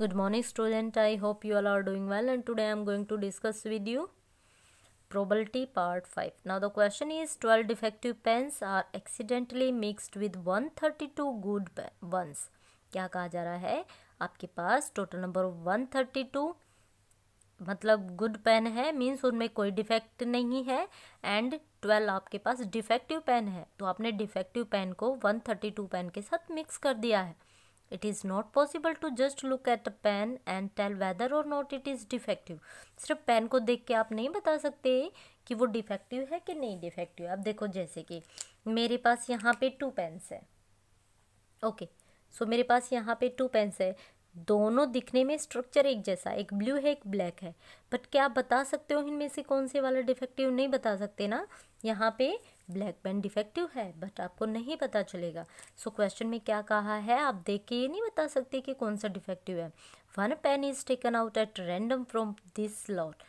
good morning student i hope you all are doing well and today i'm going to discuss with you probability part 5 now the question is 12 defective pens are accidentally mixed with 132 good ones क्या कहा जा रहा है आपके पास total number 132 मतलब good pain है means उनमें कोई डिफेक्ट नहीं है एंड ट्वेल्व आपके पास डिफेक्टिव पेन है तो आपने डिफेक्टिव पेन को 132 पेन के साथ मिक्स कर दिया है It is not possible to just look at a pen and tell whether or not it is defective. sirf pen ko dekh ke aap nahi bata sakte ki wo defective hai ki nahi defective ab dekho jaise ki mere paas yahan pe two pens hai okay, so mere paas yahan pe two pens hai दोनों दिखने में structure एक जैसा एक blue है एक black है but क्या आप बता सकते हो इनमें से कौन से वाला डिफेक्टिव नहीं बता सकते ना यहाँ पे ब्लैक पेन डिफेक्टिव है बट आपको नहीं पता चलेगा सो so, क्वेश्चन में क्या कहा है आप देख के ये नहीं बता सकते कि कौन सा डिफेक्टिव है one pen is taken out at random from this lot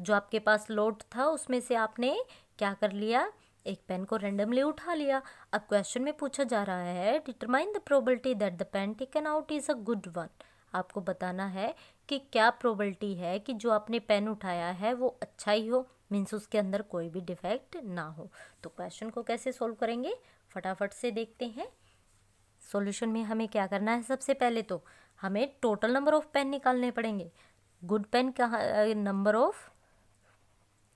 जो आपके पास लॉट था उसमें से आपने क्या कर लिया एक पेन को रेंडमली उठा लिया अब क्वेश्चन में पूछा जा रहा है determine the probability that the pen taken out is a good one आपको बताना है कि क्या प्रोबलिटी है कि जो आपने पेन उठाया है वो अच्छा ही हो मीन्स उसके अंदर कोई भी डिफेक्ट ना हो तो क्वेश्चन को कैसे सोल्व करेंगे फटाफट से देखते हैं सॉल्यूशन में हमें क्या करना है सबसे पहले तो हमें टोटल नंबर ऑफ पेन निकालने पड़ेंगे गुड पेन कहाँ नंबर ऑफ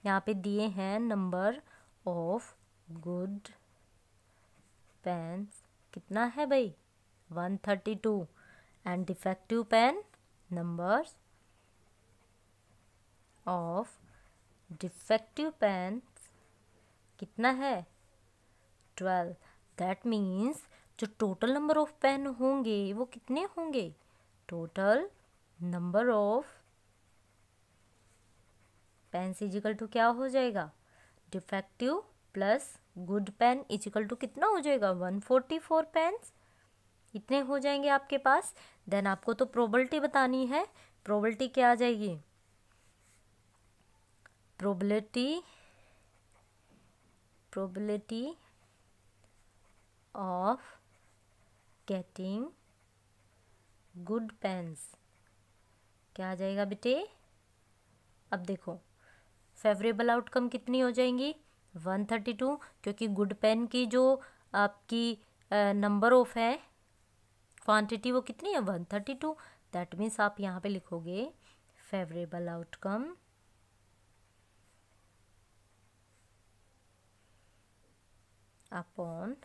यहाँ पे दिए हैं नंबर ऑफ गुड पेन्स कितना है भाई one thirty two and defective pen numbers of defective pen कितना है ट्वेल्व दैट मीन्स जो टोटल नंबर ऑफ पेन होंगे वो कितने होंगे total number of pen equal to क्या हो जाएगा defective plus good pen equal to कितना हो जाएगा वन फोर्टी फोर पेन्स इतने हो जाएंगे आपके पास देन आपको तो प्रोबलिटी बतानी है प्रोबलिटी क्या आ जाएगी probability probability of getting good pens क्या आ जाएगा बेटे अब देखो फेवरेबल आउटकम कितनी हो जाएंगी वन थर्टी टू क्योंकि गुड पेन की जो आपकी नंबर ऑफ है क्वांटिटी वो कितनी है one thirty two that means आप यहाँ पे लिखोगे favourable outcome upon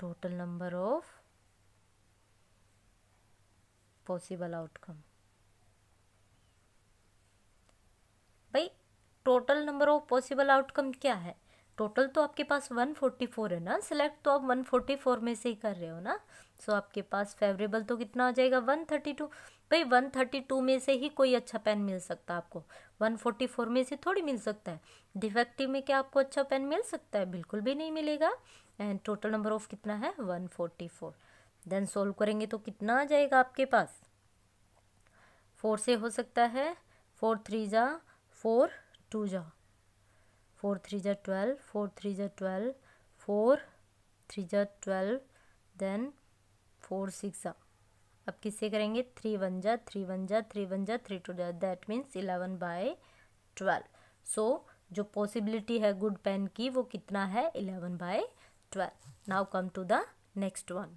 total number of possible outcome total number of possible outcome क्या है टोटल तो आपके पास 144 है ना सिलेक्ट तो आप 144 में से ही कर रहे हो ना सो so, आपके पास फेवरेबल तो कितना हो जाएगा 132 भाई वन में से ही कोई अच्छा पेन मिल सकता है आपको 144 में से थोड़ी मिल सकता है डिफेक्टिव में क्या आपको अच्छा पेन मिल सकता है बिल्कुल भी नहीं मिलेगा एंड टोटल नंबर ऑफ कितना है 144 देन सोल्व करेंगे तो कितना आ जाएगा आपके पास फोर से हो सकता है फोर थ्री जा फोर टू जा फोर थ्री जा ट्वेल्व फोर थ्री जा ट्वेल्व फोर थ्री जा ट्वेल्व देन फोर सिक्स जा अब किससे करेंगे थ्री वन जा थ्री वन जा थ्री वन जा थ्री टू जा that means eleven by twelve so जो पॉसिबिलिटी है गुड पेन की वो कितना है eleven by twelve now come to the next one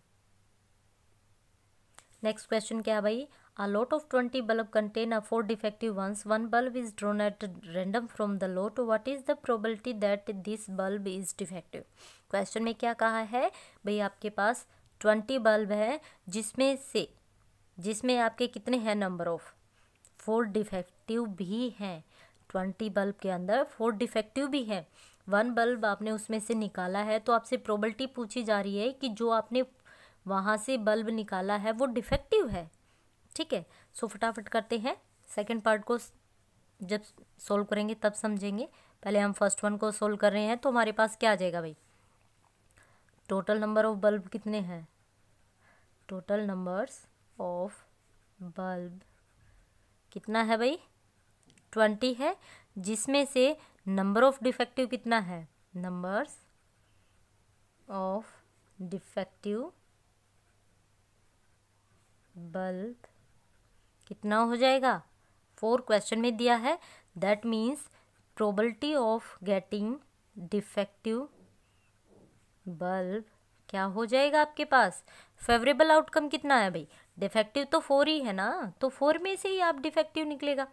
next question क्या है भाई A lot of 20 bulb contain a four defective ones. One bulb is drawn at random from the lot. What is the probability that this bulb is defective? Question में क्या कहा है भाई आपके पास 20 bulb है जिसमें से जिसमें आपके कितने हैं number of? फोर defective भी हैं ट्वेंटी bulb के अंदर फोर defective भी हैं वन बल्ब आपने उसमें से निकाला है तो आपसे प्रोबल्टी पूछी जा रही है कि जो आपने वहाँ से बल्ब निकाला है वो डिफेक्टिव है ठीक है सो फटाफट करते हैं सेकेंड पार्ट को जब सोल्व करेंगे तब समझेंगे पहले हम फर्स्ट वन को सोल्व कर रहे हैं तो हमारे पास क्या आ जाएगा भाई टोटल नंबर ऑफ बल्ब कितने हैं टोटल नंबर्स ऑफ बल्ब कितना है भाई ट्वेंटी है जिसमें से नंबर ऑफ डिफेक्टिव कितना है नंबर्स ऑफ डिफेक्टिव बल्ब कितना हो जाएगा फोर क्वेश्चन में दिया है that means probability of getting defective bulb क्या हो जाएगा आपके पास फेवरेबल आउटकम कितना है भाई डिफेक्टिव तो फोर ही है ना तो फोर में से ही आप डिफेक्टिव निकलेगा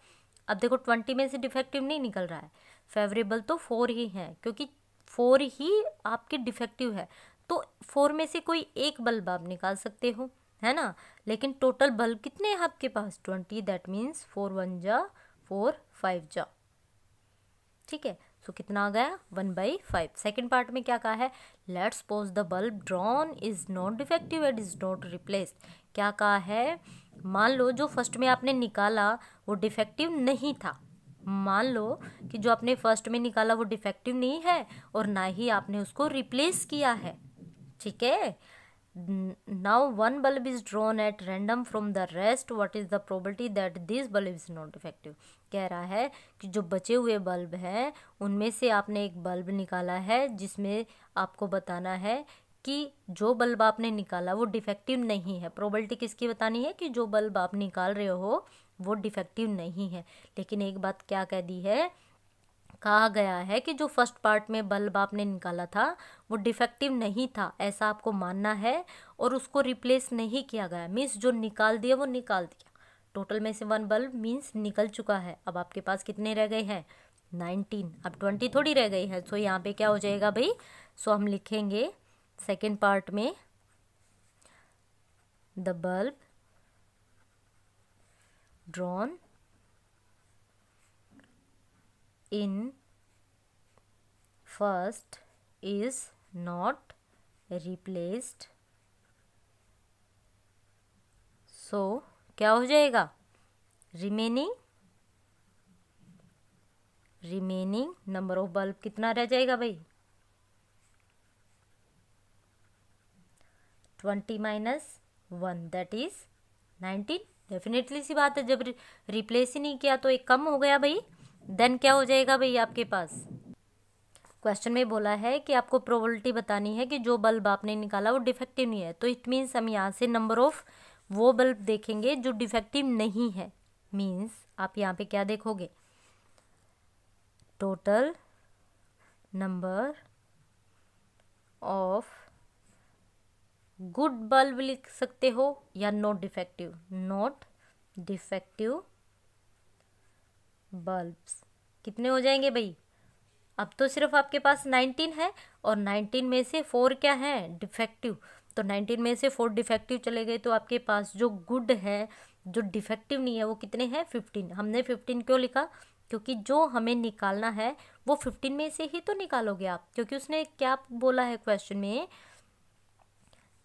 अब देखो ट्वेंटी में से डिफेक्टिव नहीं निकल रहा है फेवरेबल तो फोर ही है क्योंकि फोर ही आपके डिफेक्टिव है तो फोर में से कोई एक बल्ब आप निकाल सकते हो है ना लेकिन टोटल बल्ब कितने हैं आपके पास twenty that means four one जा फोर फाइव जा ठीक है सो कितना आ गया one by five second part में क्या कहा है let's suppose the bulb drawn is not defective it is not replace क्या कहा है मान लो जो फर्स्ट में आपने निकाला वो डिफेक्टिव नहीं था मान लो कि जो आपने फर्स्ट में निकाला वो डिफेक्टिव नहीं है और ना ही आपने उसको रिप्लेस किया है ठीक है now one bulb is drawn at random from the rest what is the probability that this bulb is not effective कह रहा है कि जो बचे हुए बल्ब हैं उनमें से आपने एक बल्ब निकाला है जिसमें आपको बताना है कि जो बल्ब आपने निकाला वो डिफेक्टिव नहीं है प्रोबेबिलिटी किसकी बतानी है कि जो बल्ब आप निकाल रहे हो वो डिफेक्टिव नहीं है लेकिन एक बात क्या कह दी है कहा गया है कि जो फर्स्ट पार्ट में बल्ब आपने निकाला था वो डिफेक्टिव नहीं था ऐसा आपको मानना है और उसको रिप्लेस नहीं किया गया मीन्स जो निकाल दिया वो निकाल दिया टोटल में से वन बल्ब मीन्स निकल चुका है अब आपके पास कितने रह गए हैं नाइनटीन अब ट्वेंटी थोड़ी रह गई है सो यहाँ पे क्या हो जाएगा भाई सो हम लिखेंगे सेकेंड पार्ट में the bulb drawn in first is not replaced so so, क्या हो जाएगा remaining remaining number of bulb कितना रह जाएगा भाई twenty minus one that is nineteen definitely सी बात है जब रिप्लेस ही नहीं किया तो एक कम हो गया भाई देन क्या हो जाएगा भैया आपके पास क्वेश्चन में बोला है कि आपको प्रोबेबिलिटी बतानी है कि जो बल्ब आपने निकाला वो डिफेक्टिव नहीं है तो इट मीन्स हम यहाँ से नंबर ऑफ वो बल्ब देखेंगे जो डिफेक्टिव नहीं है मीन्स आप यहाँ पे क्या देखोगे total number of good bulb लिख सकते हो या not defective not defective bulbs कितने हो जाएंगे भाई अब तो सिर्फ आपके पास नाइनटीन है और नाइनटीन में से फोर क्या हैं डिफेक्टिव तो नाइनटीन में से फोर डिफेक्टिव चले गए तो आपके पास जो गुड है जो डिफेक्टिव नहीं है वो कितने हैं फिफ्टीन हमने फिफ्टीन क्यों लिखा क्योंकि जो हमें निकालना है वो फिफ्टीन में से ही तो निकालोगे आप क्योंकि उसने क्या बोला है क्वेश्चन में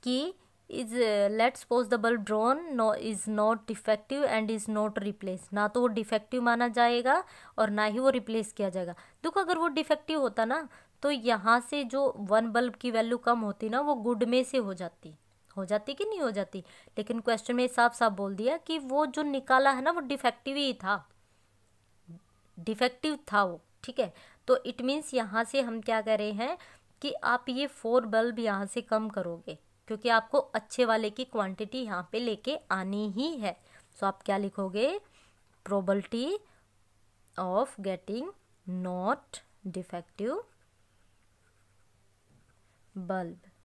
कि is let's suppose the bulb drawn no is not defective and is not replace ना तो वो डिफेक्टिव माना जाएगा और ना ही वो रिप्लेस किया जाएगा देखो अगर वो डिफेक्टिव होता ना तो यहाँ से जो वन बल्ब की वैल्यू कम होती ना वो गुड में से हो जाती हो जाती कि नहीं हो जाती लेकिन क्वेश्चन में साफ साफ बोल दिया कि वो जो निकाला है ना वो डिफेक्टिव ही था डिफेक्टिव था वो ठीक है तो इट मीन्स यहाँ से हम क्या रहे हैं कि आप ये फोर बल्ब यहाँ से कम करोगे क्योंकि आपको अच्छे वाले की क्वांटिटी यहाँ पे लेके आनी ही है सो so, आप क्या लिखोगे probability of getting not defective bulb